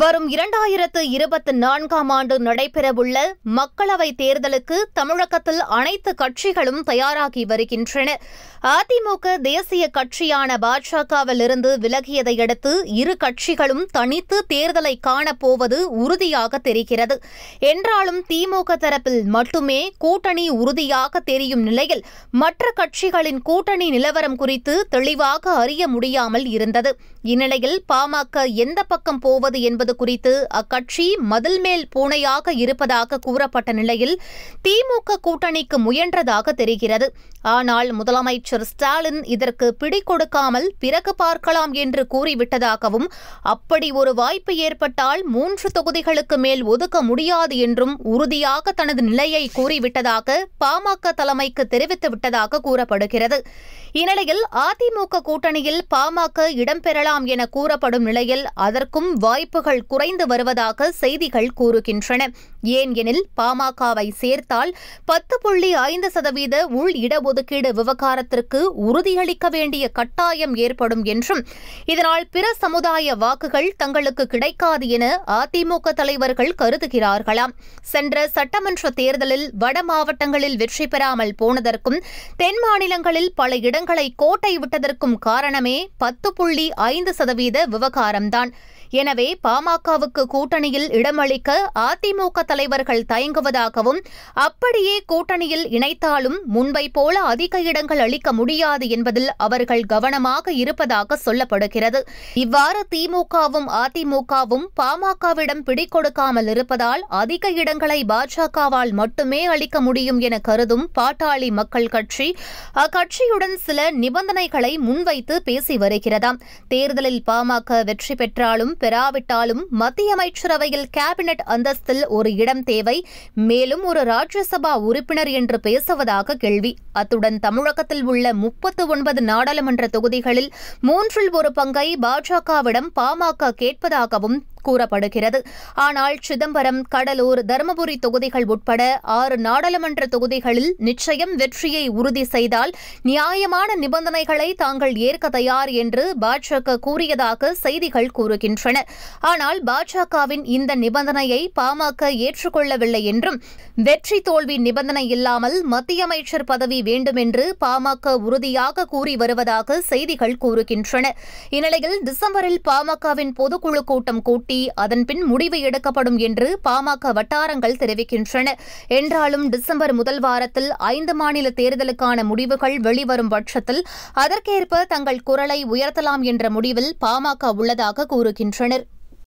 வரும் இரண்டாயிரத்து இருபத்தி நான்காம் ஆண்டு நடைபெறவுள்ள மக்களவைத் தேர்தலுக்கு தமிழகத்தில் அனைத்து கட்சிகளும் தயாராகி வருகின்றன அதிமுக தேசிய கட்சியான பாஜகவிலிருந்து விலகியதையடுத்து இரு கட்சிகளும் தனித்து தேர்தலை காணப்போவது உறுதியாக தெரிகிறது என்றாலும் திமுக தரப்பில் மட்டுமே கூட்டணி உறுதியாக தெரியும் நிலையில் மற்ற கட்சிகளின் கூட்டணி நிலவரம் குறித்து தெளிவாக அறிய முடியாமல் இருந்தது இந்நிலையில் பாமக எந்த பக்கம் போவது என்பது என்பது குறித்து அக்கட்சி மதில் மேல் பூனையாக இருப்பதாக கூறப்பட்ட நிலையில் திமுக கூட்டணிக்கு முயன்றதாக தெரிகிறது ஆனால் முதலமைச்சர் ஸ்டாலின் இதற்கு பிடி கொடுக்காமல் பிறகு பார்க்கலாம் என்று கூறிவிட்டதாகவும் அப்படி ஒரு வாய்ப்பு ஏற்பட்டால் மூன்று தொகுதிகளுக்கு மேல் ஒதுக்க முடியாது என்றும் உறுதியாக தனது நிலையை கூறிவிட்டதாக பாமக தலைமைக்கு தெரிவித்துவிட்டதாக கூறப்படுகிறது இந்நிலையில் அதிமுக கூட்டணியில் பாமக இடம்பெறலாம் என கூறப்படும் நிலையில் அதற்கும் வாய்ப்புகள் விபத்துகள் குறைந்து வருவதாக செய்திகள் கூறுகின்றன ஏன் எனில் பாமகவை சேர்த்தால் பத்து புள்ளி ஐந்து சதவீத உள் இடஒதுக்கீடு விவகாரத்திற்கு உறுதியளிக்க வேண்டிய கட்டாயம் ஏற்படும் என்றும் இதனால் பிற சமுதாய வாக்குகள் தங்களுக்கு கிடைக்காது என அதிமுக தலைவர்கள் கருதுகிறார்களாம் சென்ற சட்டமன்ற தேர்தலில் வட மாவட்டங்களில் வெற்றி பெறாமல் போனதற்கும் தென் மாநிலங்களில் பல இடங்களை கோட்டை விட்டதற்கும் காரணமே பத்து புள்ளி ஐந்து சதவீத விவகாரம்தான் எனவே பாமகவுக்கு கூட்டணியில் இடமளிக்க அதிமுக தலைவர்கள் தயங்குவதாகவும் அப்படியே கூட்டணியில் இணைத்தாலும் முன்பை போல அதிக இடங்கள் அளிக்க முடியாது என்பதில் அவர்கள் கவனமாக இருப்பதாக சொல்லப்படுகிறது இவ்வாறு திமுகவும் அதிமுகவும் பாமகவிடம் பிடிக்கொடுக்காமல் இருப்பதால் அதிக இடங்களை பாஜகவால் மட்டுமே அளிக்க முடியும் என கருதும் பாட்டாளி மக்கள் கட்சி அக்கட்சியுடன் சில நிபந்தனைகளை முன்வைத்து பேசி வருகிறதாம் தேர்தலில் பாமக வெற்றி பெற்றாலும் பெறாவிட்டாலும் மத்திய அமைச்சரவையில் கேபினெட் அந்தஸ்தில் ஒரு இடம் தேவை மேலும் ஒரு ராஜ்யசபா உறுப்பினர் என்று பேசுவதாக கேள்வி அத்துடன் தமிழகத்தில் உள்ள முப்பத்து ஒன்பது நாடாளுமன்ற தொகுதிகளில் மூன்றில் ஒரு பங்கை பாஜகவிடம் பாமக கேட்பதாகவும் கூறப்படுகிறது ஆனால் சிதம்பரம் கடலூர் தருமபுரி தொகுதிகள் உட்பட ஆறு நாடாளுமன்ற தொகுதிகளில் நிச்சயம் வெற்றியை உறுதி செய்தால் நியாயமான நிபந்தனைகளை தாங்கள் ஏற்க தயார் என்று பாஜக கூறியதாக செய்திகள் கூறுகின்றன ஆனால் பாஜகவின் இந்த நிபந்தனையை பாமக ஏற்றுக்கொள்ளவில்லை என்றும் வெற்றி தோல்வி நிபந்தனை இல்லாமல் மத்திய அமைச்சர் பதவி வேண்டும் என்று பாமக உறுதியாக கூறி வருவதாக செய்திகள் கூறுகின்றன இந்நிலையில் டிசம்பரில் பாமகவின் பொதுக்குழு கூட்டம் கூட்டம் கூட்டி அதன்பின் முடிவு எடுக்கப்படும் என்று பாமக வட்டாரங்கள் தெரிவிக்கின்றன என்றாலும் டிசம்பர் முதல் வாரத்தில் ஐந்து மாநில தேர்தலுக்கான முடிவுகள் வெளிவரும் பட்சத்தில் அதற்கேற்ப தங்கள் குரலை உயர்த்தலாம் என்ற முடிவில் பாமக உள்ளதாக கூறுகின்றனர்